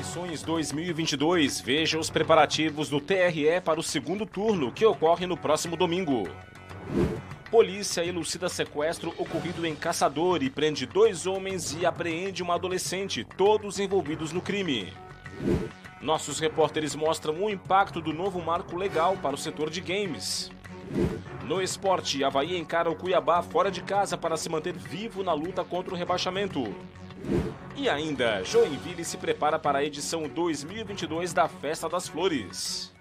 eleições 2022, veja os preparativos do TRE para o segundo turno, que ocorre no próximo domingo. Polícia elucida sequestro ocorrido em Caçador e prende dois homens e apreende uma adolescente, todos envolvidos no crime. Nossos repórteres mostram o impacto do novo marco legal para o setor de games. No esporte, Havaí encara o Cuiabá fora de casa para se manter vivo na luta contra o rebaixamento. E ainda, Joinville se prepara para a edição 2022 da Festa das Flores.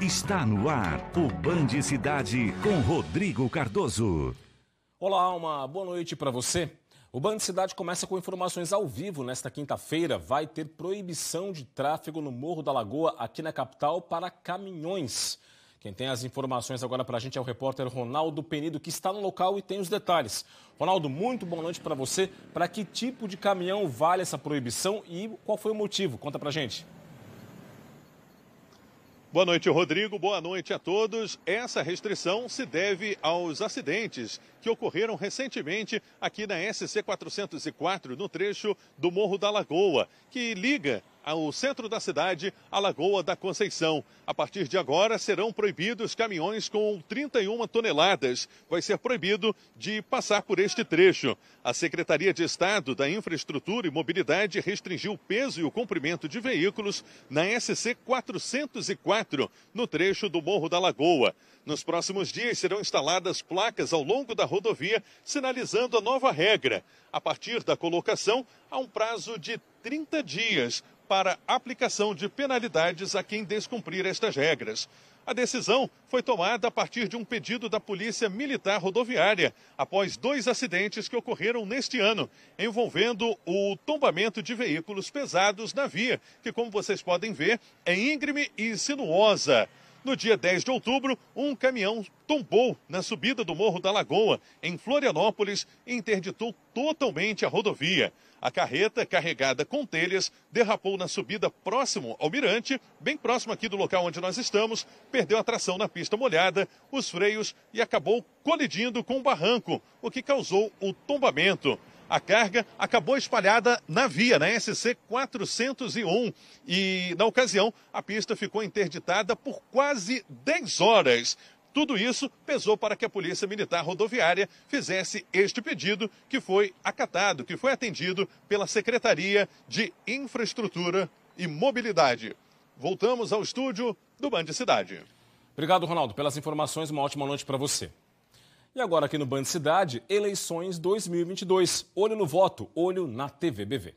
Está no ar o Band Cidade com Rodrigo Cardoso. Olá, uma boa noite para você. O Band Cidade começa com informações ao vivo. Nesta quinta-feira, vai ter proibição de tráfego no Morro da Lagoa, aqui na capital, para caminhões. Quem tem as informações agora para a gente é o repórter Ronaldo Penido, que está no local e tem os detalhes. Ronaldo, muito boa noite para você. Para que tipo de caminhão vale essa proibição e qual foi o motivo? Conta para a gente. Boa noite, Rodrigo. Boa noite a todos. Essa restrição se deve aos acidentes que ocorreram recentemente aqui na SC 404, no trecho do Morro da Lagoa, que liga ao centro da cidade, a Lagoa da Conceição. A partir de agora serão proibidos caminhões com 31 toneladas. Vai ser proibido de passar por este trecho. A Secretaria de Estado da Infraestrutura e Mobilidade restringiu o peso e o comprimento de veículos na SC 404, no trecho do Morro da Lagoa. Nos próximos dias serão instaladas placas ao longo da rodovia sinalizando a nova regra. A partir da colocação, há um prazo de 30 dias para aplicação de penalidades a quem descumprir estas regras. A decisão foi tomada a partir de um pedido da Polícia Militar Rodoviária, após dois acidentes que ocorreram neste ano, envolvendo o tombamento de veículos pesados na via, que, como vocês podem ver, é íngreme e sinuosa. No dia 10 de outubro, um caminhão tombou na subida do Morro da Lagoa, em Florianópolis, e interditou totalmente a rodovia. A carreta, carregada com telhas, derrapou na subida próximo ao mirante, bem próximo aqui do local onde nós estamos, perdeu a tração na pista molhada, os freios e acabou colidindo com o barranco, o que causou o tombamento a carga acabou espalhada na via, na SC 401. E, na ocasião, a pista ficou interditada por quase 10 horas. Tudo isso pesou para que a Polícia Militar Rodoviária fizesse este pedido, que foi acatado, que foi atendido pela Secretaria de Infraestrutura e Mobilidade. Voltamos ao estúdio do Band Cidade. Obrigado, Ronaldo, pelas informações. Uma ótima noite para você. E agora aqui no Band Cidade, eleições 2022. Olho no voto, olho na TVBV.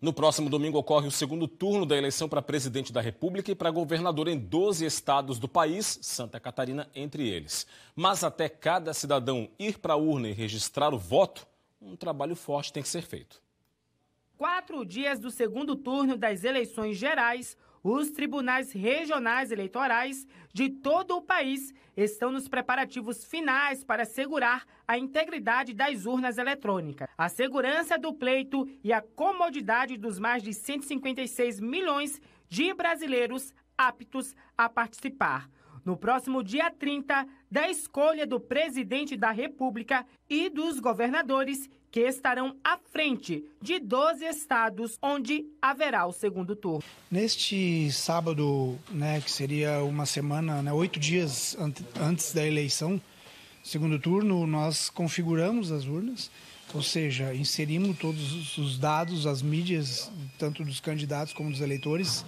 No próximo domingo ocorre o segundo turno da eleição para presidente da República e para governador em 12 estados do país, Santa Catarina entre eles. Mas até cada cidadão ir para a urna e registrar o voto, um trabalho forte tem que ser feito. Quatro dias do segundo turno das eleições gerais, os tribunais regionais eleitorais de todo o país estão nos preparativos finais para assegurar a integridade das urnas eletrônicas. A segurança do pleito e a comodidade dos mais de 156 milhões de brasileiros aptos a participar. No próximo dia 30, da escolha do presidente da República e dos governadores que estarão à frente de 12 estados onde haverá o segundo turno. Neste sábado, né, que seria uma semana, né, oito dias antes da eleição, segundo turno, nós configuramos as urnas, ou seja, inserimos todos os dados, as mídias, tanto dos candidatos como dos eleitores,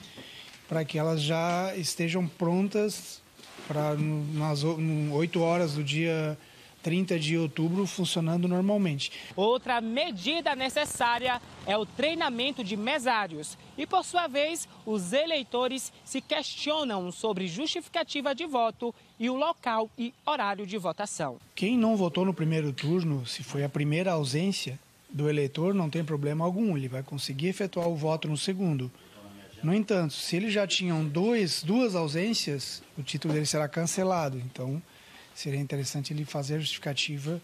para que elas já estejam prontas para nas oito horas do dia 30 de outubro funcionando normalmente. Outra medida necessária é o treinamento de mesários. E, por sua vez, os eleitores se questionam sobre justificativa de voto e o local e horário de votação. Quem não votou no primeiro turno, se foi a primeira ausência do eleitor, não tem problema algum, ele vai conseguir efetuar o voto no segundo. No entanto, se ele já tinham dois, duas ausências, o título dele será cancelado. Então, Seria interessante ele fazer a justificativa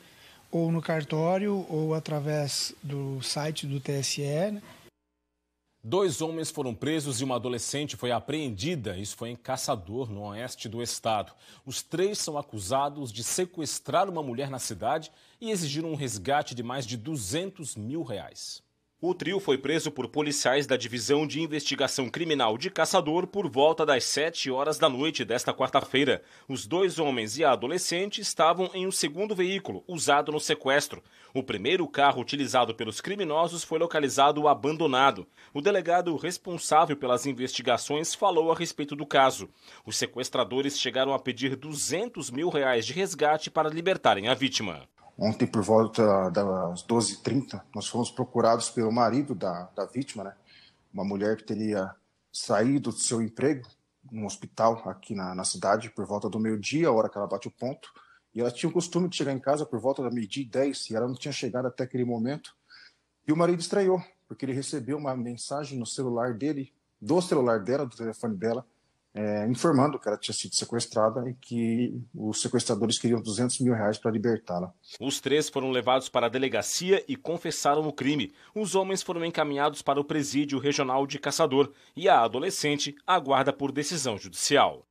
ou no cartório ou através do site do TSE. Né? Dois homens foram presos e uma adolescente foi apreendida. Isso foi em Caçador, no oeste do estado. Os três são acusados de sequestrar uma mulher na cidade e exigiram um resgate de mais de 200 mil reais. O trio foi preso por policiais da Divisão de Investigação Criminal de Caçador por volta das 7 horas da noite desta quarta-feira. Os dois homens e a adolescente estavam em um segundo veículo usado no sequestro. O primeiro carro utilizado pelos criminosos foi localizado abandonado. O delegado responsável pelas investigações falou a respeito do caso. Os sequestradores chegaram a pedir 200 mil reais de resgate para libertarem a vítima. Ontem, por volta das 12h30, nós fomos procurados pelo marido da, da vítima, né? uma mulher que teria saído do seu emprego num hospital aqui na, na cidade por volta do meio-dia, a hora que ela bate o ponto, e ela tinha o costume de chegar em casa por volta da meio-dia e 10, e ela não tinha chegado até aquele momento. E o marido estranhou, porque ele recebeu uma mensagem no celular dele, do celular dela, do telefone dela, é, informando que ela tinha sido sequestrada e que os sequestradores queriam 200 mil reais para libertá-la. Os três foram levados para a delegacia e confessaram o crime. Os homens foram encaminhados para o presídio regional de Caçador e a adolescente aguarda por decisão judicial.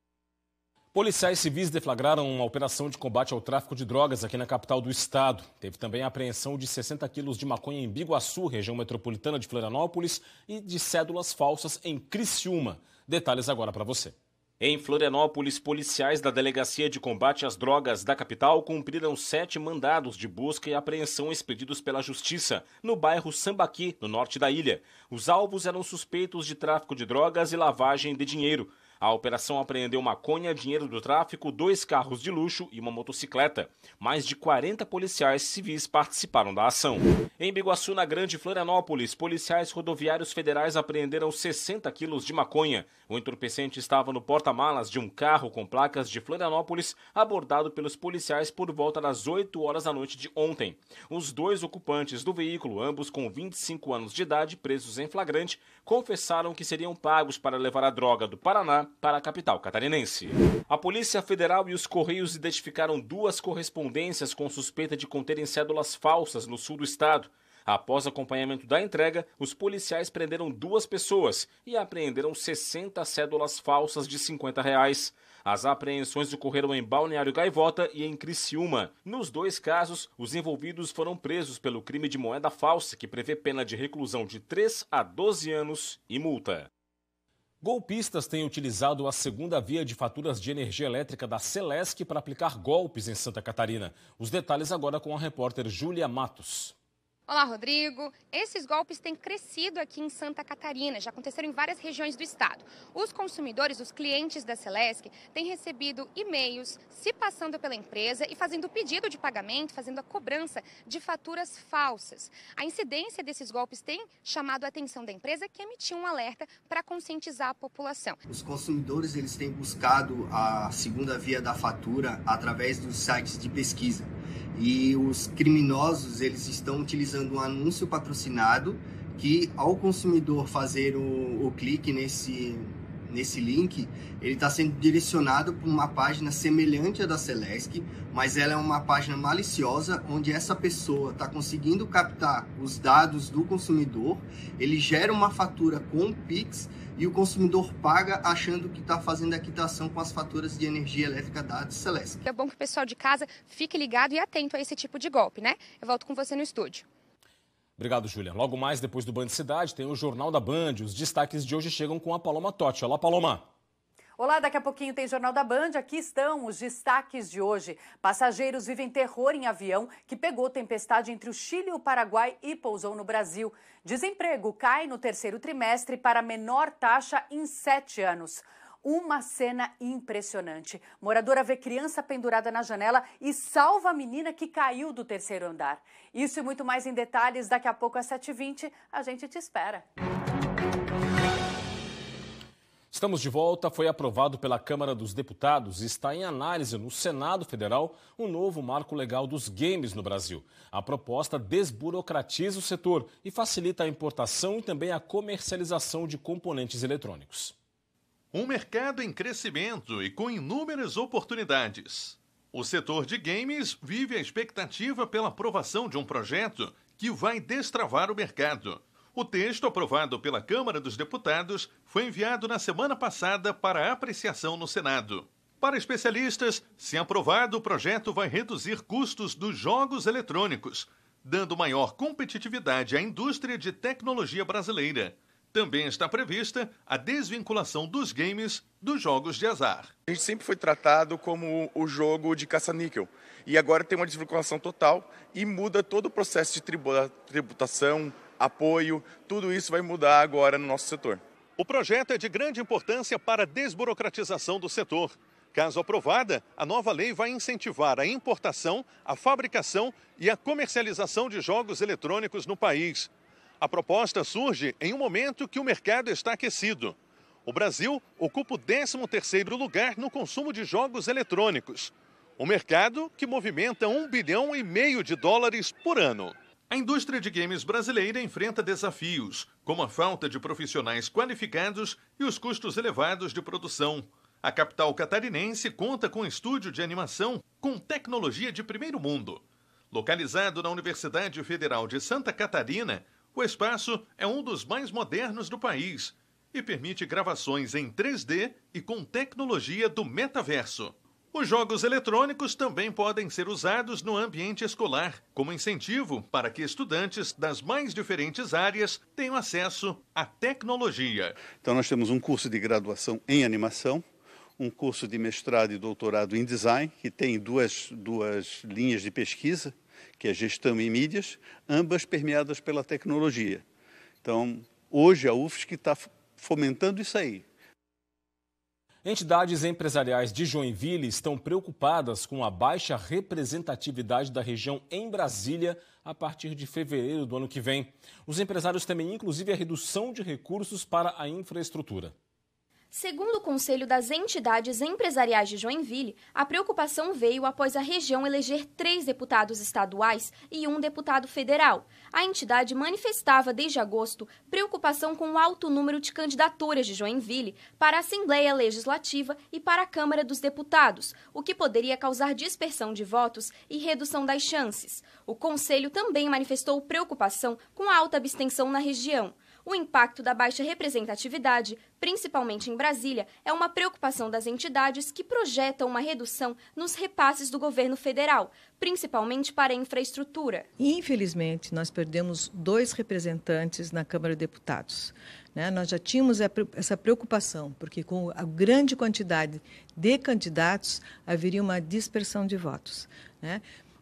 Policiais civis deflagraram uma operação de combate ao tráfico de drogas aqui na capital do estado. Teve também a apreensão de 60 quilos de maconha em Biguaçu, região metropolitana de Florianópolis, e de cédulas falsas em Criciúma. Detalhes agora para você. Em Florianópolis, policiais da Delegacia de Combate às Drogas da capital cumpriram sete mandados de busca e apreensão expedidos pela Justiça no bairro Sambaqui, no norte da ilha. Os alvos eram suspeitos de tráfico de drogas e lavagem de dinheiro. A operação apreendeu maconha, dinheiro do tráfico, dois carros de luxo e uma motocicleta. Mais de 40 policiais civis participaram da ação. Em Biguaçu, na Grande Florianópolis, policiais rodoviários federais apreenderam 60 quilos de maconha. O entorpecente estava no porta-malas de um carro com placas de Florianópolis, abordado pelos policiais por volta das 8 horas da noite de ontem. Os dois ocupantes do veículo, ambos com 25 anos de idade, presos em flagrante, confessaram que seriam pagos para levar a droga do Paraná para a capital catarinense. A Polícia Federal e os Correios identificaram duas correspondências com suspeita de conterem cédulas falsas no sul do estado. Após acompanhamento da entrega, os policiais prenderam duas pessoas e apreenderam 60 cédulas falsas de 50 reais. As apreensões ocorreram em Balneário Gaivota e em Criciúma. Nos dois casos, os envolvidos foram presos pelo crime de moeda falsa, que prevê pena de reclusão de 3 a 12 anos e multa. Golpistas têm utilizado a segunda via de faturas de energia elétrica da Celesc para aplicar golpes em Santa Catarina. Os detalhes agora com a repórter Júlia Matos. Olá, Rodrigo. Esses golpes têm crescido aqui em Santa Catarina, já aconteceram em várias regiões do estado. Os consumidores, os clientes da Celesc, têm recebido e-mails se passando pela empresa e fazendo pedido de pagamento, fazendo a cobrança de faturas falsas. A incidência desses golpes tem chamado a atenção da empresa, que emitiu um alerta para conscientizar a população. Os consumidores eles têm buscado a segunda via da fatura através dos sites de pesquisa. E os criminosos eles estão utilizando um anúncio patrocinado que ao consumidor fazer o, o clique nesse, nesse link, ele está sendo direcionado para uma página semelhante à da Celesc, mas ela é uma página maliciosa onde essa pessoa está conseguindo captar os dados do consumidor, ele gera uma fatura com o Pix e o consumidor paga achando que está fazendo a quitação com as faturas de energia elétrica da Celesc. É bom que o pessoal de casa fique ligado e atento a esse tipo de golpe, né? Eu volto com você no estúdio. Obrigado, Júlia. Logo mais, depois do Band Cidade, tem o Jornal da Band. Os destaques de hoje chegam com a Paloma Totti. Olá, Paloma. Olá, daqui a pouquinho tem Jornal da Band. Aqui estão os destaques de hoje. Passageiros vivem terror em avião que pegou tempestade entre o Chile e o Paraguai e pousou no Brasil. Desemprego cai no terceiro trimestre para menor taxa em sete anos. Uma cena impressionante. Moradora vê criança pendurada na janela e salva a menina que caiu do terceiro andar. Isso e muito mais em detalhes daqui a pouco às 7h20. A gente te espera. Estamos de volta. Foi aprovado pela Câmara dos Deputados e está em análise no Senado Federal um novo marco legal dos games no Brasil. A proposta desburocratiza o setor e facilita a importação e também a comercialização de componentes eletrônicos. Um mercado em crescimento e com inúmeras oportunidades. O setor de games vive a expectativa pela aprovação de um projeto que vai destravar o mercado. O texto aprovado pela Câmara dos Deputados foi enviado na semana passada para apreciação no Senado. Para especialistas, se aprovado, o projeto vai reduzir custos dos jogos eletrônicos, dando maior competitividade à indústria de tecnologia brasileira. Também está prevista a desvinculação dos games dos jogos de azar. A gente sempre foi tratado como o jogo de caça-níquel. E agora tem uma desvinculação total e muda todo o processo de tributação, apoio, tudo isso vai mudar agora no nosso setor. O projeto é de grande importância para a desburocratização do setor. Caso aprovada, a nova lei vai incentivar a importação, a fabricação e a comercialização de jogos eletrônicos no país. A proposta surge em um momento que o mercado está aquecido. O Brasil ocupa o 13º lugar no consumo de jogos eletrônicos, um mercado que movimenta um bilhão e meio de dólares por ano. A indústria de games brasileira enfrenta desafios, como a falta de profissionais qualificados e os custos elevados de produção. A capital catarinense conta com um estúdio de animação com tecnologia de primeiro mundo. Localizado na Universidade Federal de Santa Catarina, o espaço é um dos mais modernos do país e permite gravações em 3D e com tecnologia do metaverso. Os jogos eletrônicos também podem ser usados no ambiente escolar, como incentivo para que estudantes das mais diferentes áreas tenham acesso à tecnologia. Então, nós temos um curso de graduação em animação, um curso de mestrado e doutorado em design, que tem duas, duas linhas de pesquisa, que é gestão e mídias, ambas permeadas pela tecnologia. Então, hoje a UFSC está fomentando isso aí. Entidades empresariais de Joinville estão preocupadas com a baixa representatividade da região em Brasília a partir de fevereiro do ano que vem. Os empresários também inclusive, a redução de recursos para a infraestrutura. Segundo o Conselho das Entidades Empresariais de Joinville, a preocupação veio após a região eleger três deputados estaduais e um deputado federal. A entidade manifestava desde agosto preocupação com o alto número de candidaturas de Joinville para a Assembleia Legislativa e para a Câmara dos Deputados, o que poderia causar dispersão de votos e redução das chances. O Conselho também manifestou preocupação com a alta abstenção na região. O impacto da baixa representatividade, principalmente em Brasília, é uma preocupação das entidades que projetam uma redução nos repasses do governo federal, principalmente para a infraestrutura. Infelizmente, nós perdemos dois representantes na Câmara de Deputados. Né? Nós já tínhamos essa preocupação, porque com a grande quantidade de candidatos haveria uma dispersão de votos. Né?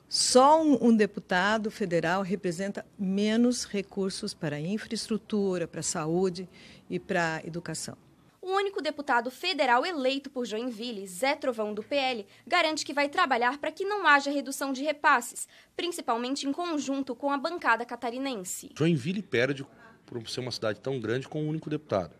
Só um, um, deputado federal representa menos recursos para infraestrutura, para saúde e para educação. O único deputado federal eleito por Joinville, Zé Trovão do PL, garante que vai trabalhar para que não haja redução de repasses, principalmente em conjunto com a bancada catarinense. Joinville perde por ser uma cidade tão grande com um único deputado.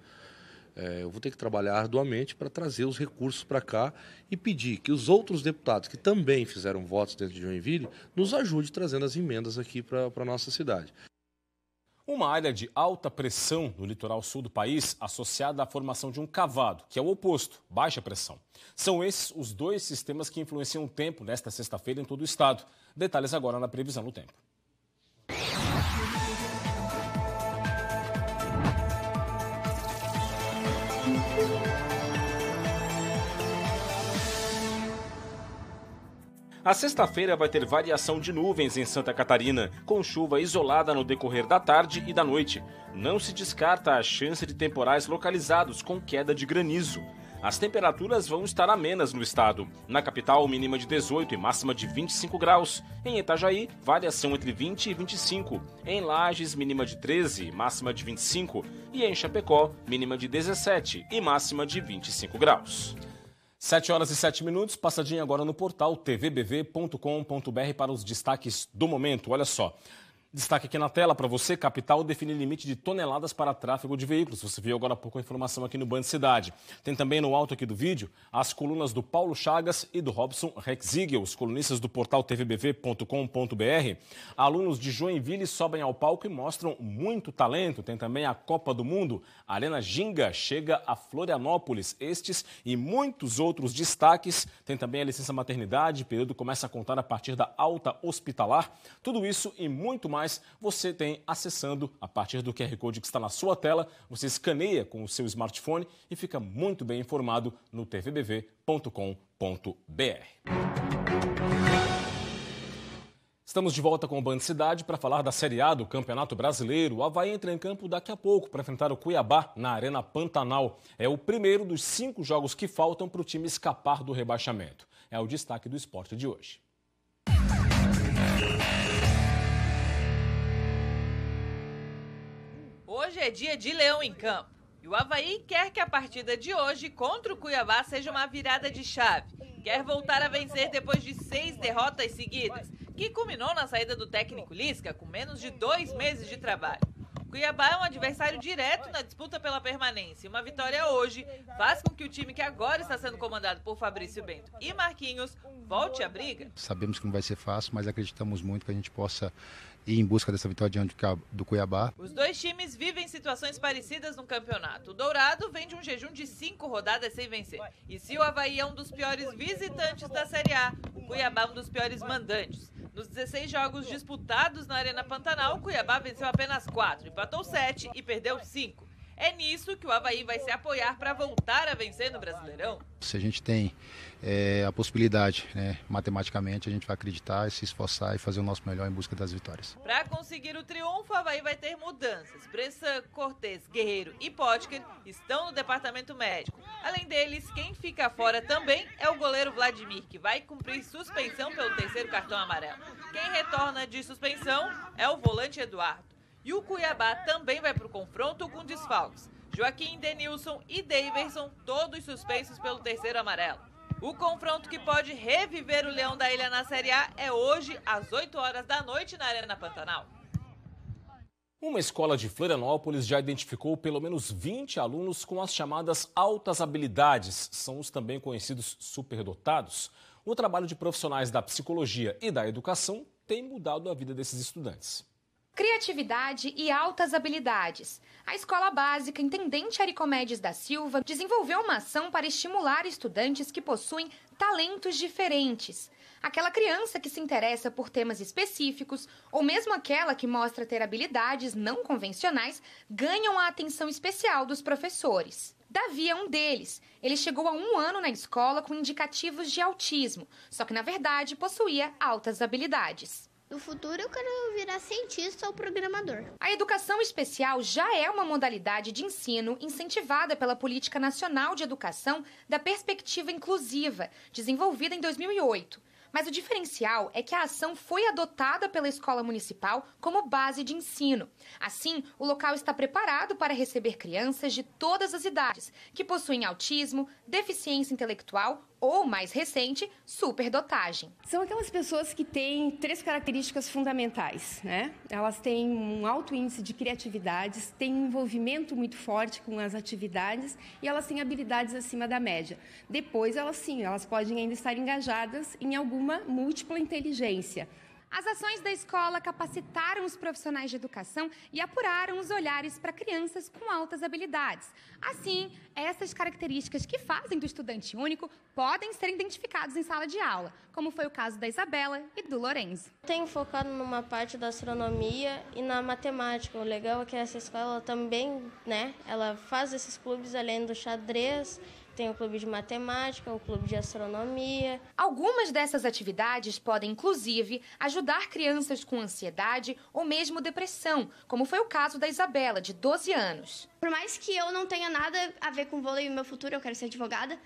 É, eu vou ter que trabalhar arduamente para trazer os recursos para cá e pedir que os outros deputados que também fizeram votos dentro de Joinville nos ajudem trazendo as emendas aqui para a nossa cidade. Uma área de alta pressão no litoral sul do país associada à formação de um cavado, que é o oposto, baixa pressão. São esses os dois sistemas que influenciam o tempo nesta sexta-feira em todo o estado. Detalhes agora na previsão do tempo. A sexta-feira vai ter variação de nuvens em Santa Catarina, com chuva isolada no decorrer da tarde e da noite. Não se descarta a chance de temporais localizados com queda de granizo as temperaturas vão estar amenas no estado. Na capital, mínima de 18 e máxima de 25 graus. Em Itajaí, variação entre 20 e 25. Em Lages, mínima de 13 e máxima de 25. E em Chapecó, mínima de 17 e máxima de 25 graus. 7 horas e 7 minutos, passadinha agora no portal tvbv.com.br para os destaques do momento. Olha só. Destaque aqui na tela para você, capital define limite de toneladas para tráfego de veículos. Você viu agora há pouco a informação aqui no Band Cidade. Tem também no alto aqui do vídeo as colunas do Paulo Chagas e do Robson Rexigel, os colunistas do portal tvbv.com.br. Alunos de Joinville sobem ao palco e mostram muito talento. Tem também a Copa do Mundo. A Arena Ginga chega a Florianópolis. Estes e muitos outros destaques. Tem também a licença maternidade, período começa a contar a partir da alta hospitalar. Tudo isso e muito mais mais você tem acessando a partir do QR Code que está na sua tela. Você escaneia com o seu smartphone e fica muito bem informado no tvbv.com.br. Estamos de volta com o Band Cidade para falar da Série A do Campeonato Brasileiro. O Havaí entra em campo daqui a pouco para enfrentar o Cuiabá na Arena Pantanal. É o primeiro dos cinco jogos que faltam para o time escapar do rebaixamento. É o destaque do esporte de hoje. É dia de leão em campo. E o Havaí quer que a partida de hoje contra o Cuiabá seja uma virada de chave. Quer voltar a vencer depois de seis derrotas seguidas, que culminou na saída do técnico Lisca com menos de dois meses de trabalho. Cuiabá é um adversário direto na disputa pela permanência. Uma vitória hoje faz com que o time que agora está sendo comandado por Fabrício Bento e Marquinhos volte à briga. Sabemos que não vai ser fácil, mas acreditamos muito que a gente possa ir em busca dessa vitória diante do Cuiabá. Os dois times vivem situações parecidas no campeonato. O Dourado vem de um jejum de cinco rodadas sem vencer. E se o Havaí é um dos piores visitantes da Série A, o Cuiabá é um dos piores mandantes. Nos 16 jogos disputados na Arena Pantanal, o Cuiabá venceu apenas quatro empatou 7 e perdeu 5. É nisso que o Havaí vai se apoiar para voltar a vencer no Brasileirão. Se a gente tem é, a possibilidade, né, matematicamente, a gente vai acreditar, se esforçar e fazer o nosso melhor em busca das vitórias. Para conseguir o triunfo, o Havaí vai ter mudanças. Bressan, Cortes, Guerreiro e Potker estão no departamento médico. Além deles, quem fica fora também é o goleiro Vladimir, que vai cumprir suspensão pelo terceiro cartão amarelo. Quem retorna de suspensão é o volante Eduardo. E o Cuiabá também vai para o confronto com desfalques. Joaquim Denilson e Daverson, todos suspensos pelo terceiro amarelo. O confronto que pode reviver o Leão da Ilha na Série A é hoje, às 8 horas da noite, na Arena Pantanal. Uma escola de Florianópolis já identificou pelo menos 20 alunos com as chamadas altas habilidades, são os também conhecidos superdotados. O trabalho de profissionais da psicologia e da educação tem mudado a vida desses estudantes criatividade e altas habilidades. A Escola Básica Intendente Aricomedes da Silva desenvolveu uma ação para estimular estudantes que possuem talentos diferentes. Aquela criança que se interessa por temas específicos, ou mesmo aquela que mostra ter habilidades não convencionais, ganham a atenção especial dos professores. Davi é um deles. Ele chegou a um ano na escola com indicativos de autismo, só que na verdade possuía altas habilidades. No futuro eu quero virar cientista ou programador. A educação especial já é uma modalidade de ensino incentivada pela Política Nacional de Educação da Perspectiva Inclusiva, desenvolvida em 2008. Mas o diferencial é que a ação foi adotada pela escola municipal como base de ensino. Assim, o local está preparado para receber crianças de todas as idades, que possuem autismo, deficiência intelectual ou, mais recente, superdotagem. São aquelas pessoas que têm três características fundamentais, né? Elas têm um alto índice de criatividade, têm um envolvimento muito forte com as atividades e elas têm habilidades acima da média. Depois, elas sim, elas podem ainda estar engajadas em algum uma múltipla inteligência. As ações da escola capacitaram os profissionais de educação e apuraram os olhares para crianças com altas habilidades. Assim, essas características que fazem do estudante único podem ser identificados em sala de aula, como foi o caso da Isabela e do Lorenzo. Tenho focado numa parte da astronomia e na matemática. O legal é que essa escola também, né, ela faz esses clubes além do xadrez, tem o clube de matemática, o clube de astronomia. Algumas dessas atividades podem, inclusive, ajudar crianças com ansiedade ou mesmo depressão, como foi o caso da Isabela, de 12 anos. Por mais que eu não tenha nada a ver com vôlei no meu futuro, eu quero ser advogada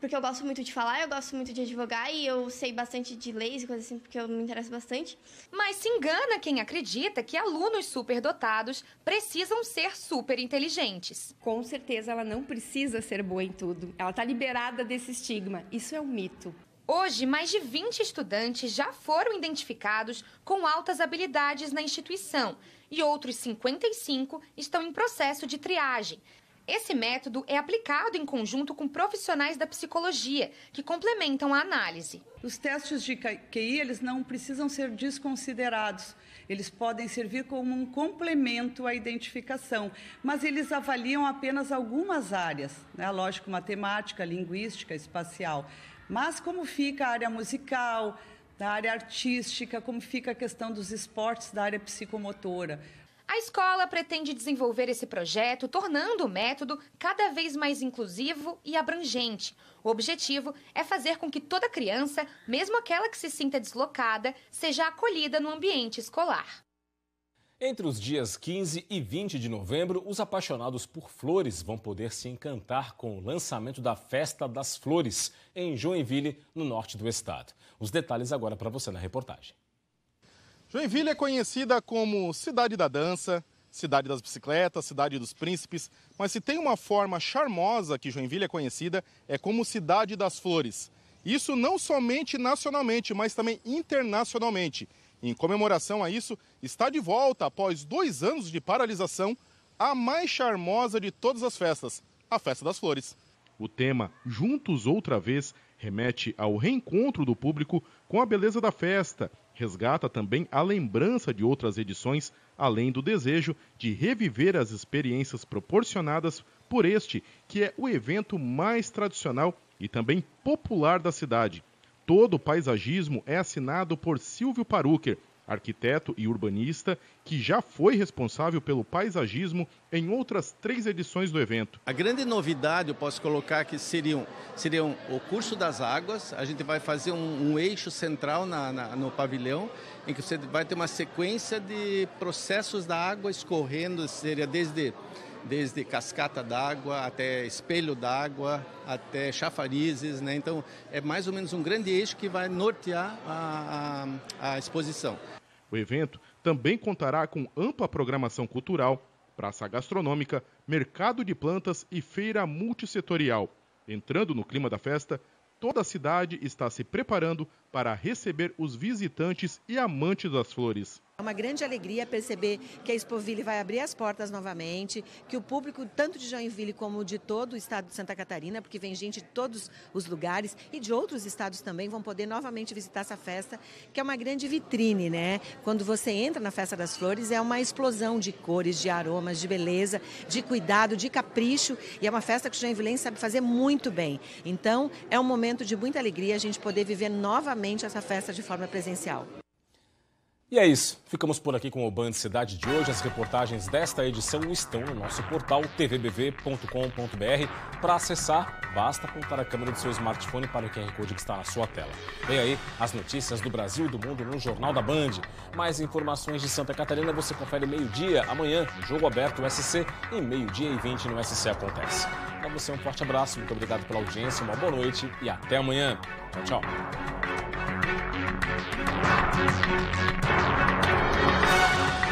porque eu gosto muito de falar, eu gosto muito de advogar e eu sei bastante de leis e coisas assim, porque eu me interesso bastante. Mas se engana quem acredita que alunos superdotados precisam ser super inteligentes. Com certeza ela não precisa ser boa em tudo. Ela está liberada desse estigma. Isso é um mito. Hoje, mais de 20 estudantes já foram identificados com altas habilidades na instituição e outros 55 estão em processo de triagem. Esse método é aplicado em conjunto com profissionais da psicologia, que complementam a análise. Os testes de QI, eles não precisam ser desconsiderados. Eles podem servir como um complemento à identificação, mas eles avaliam apenas algumas áreas, né? lógico, matemática, linguística, espacial. Mas como fica a área musical, da área artística, como fica a questão dos esportes da área psicomotora. A escola pretende desenvolver esse projeto, tornando o método cada vez mais inclusivo e abrangente. O objetivo é fazer com que toda criança, mesmo aquela que se sinta deslocada, seja acolhida no ambiente escolar. Entre os dias 15 e 20 de novembro, os apaixonados por flores vão poder se encantar com o lançamento da Festa das Flores em Joinville, no norte do estado. Os detalhes agora para você na reportagem. Joinville é conhecida como cidade da dança, cidade das bicicletas, cidade dos príncipes, mas se tem uma forma charmosa que Joinville é conhecida, é como cidade das flores. Isso não somente nacionalmente, mas também internacionalmente. Em comemoração a isso, está de volta, após dois anos de paralisação, a mais charmosa de todas as festas, a Festa das Flores. O tema Juntos Outra Vez remete ao reencontro do público com a beleza da festa, resgata também a lembrança de outras edições, além do desejo de reviver as experiências proporcionadas por este, que é o evento mais tradicional e também popular da cidade. Todo o paisagismo é assinado por Silvio Parucker, arquiteto e urbanista, que já foi responsável pelo paisagismo em outras três edições do evento. A grande novidade, eu posso colocar que seriam, seriam o curso das águas, a gente vai fazer um, um eixo central na, na, no pavilhão, em que você vai ter uma sequência de processos da água escorrendo, seria desde desde cascata d'água até espelho d'água, até chafarizes, né? Então é mais ou menos um grande eixo que vai nortear a, a, a exposição. O evento também contará com ampla programação cultural, praça gastronômica, mercado de plantas e feira multissetorial. Entrando no clima da festa, toda a cidade está se preparando para receber os visitantes e amantes das flores. É uma grande alegria perceber que a Expoville vai abrir as portas novamente, que o público, tanto de Joinville como de todo o estado de Santa Catarina, porque vem gente de todos os lugares e de outros estados também, vão poder novamente visitar essa festa, que é uma grande vitrine, né? Quando você entra na Festa das Flores, é uma explosão de cores, de aromas, de beleza, de cuidado, de capricho, e é uma festa que o Joinvilense sabe fazer muito bem. Então, é um momento de muita alegria a gente poder viver novamente essa festa de forma presencial. E é isso. Ficamos por aqui com o Band Cidade de hoje. As reportagens desta edição estão no nosso portal tvbv.com.br. Para acessar, basta apontar a câmera do seu smartphone para o QR Code que está na sua tela. Vem aí as notícias do Brasil e do mundo no Jornal da Band. Mais informações de Santa Catarina você confere meio-dia, amanhã, no Jogo Aberto SC e meio-dia e 20 no SC Acontece. Para você, um forte abraço, muito obrigado pela audiência, uma boa noite e até amanhã. Tchau, tchau. Thank you.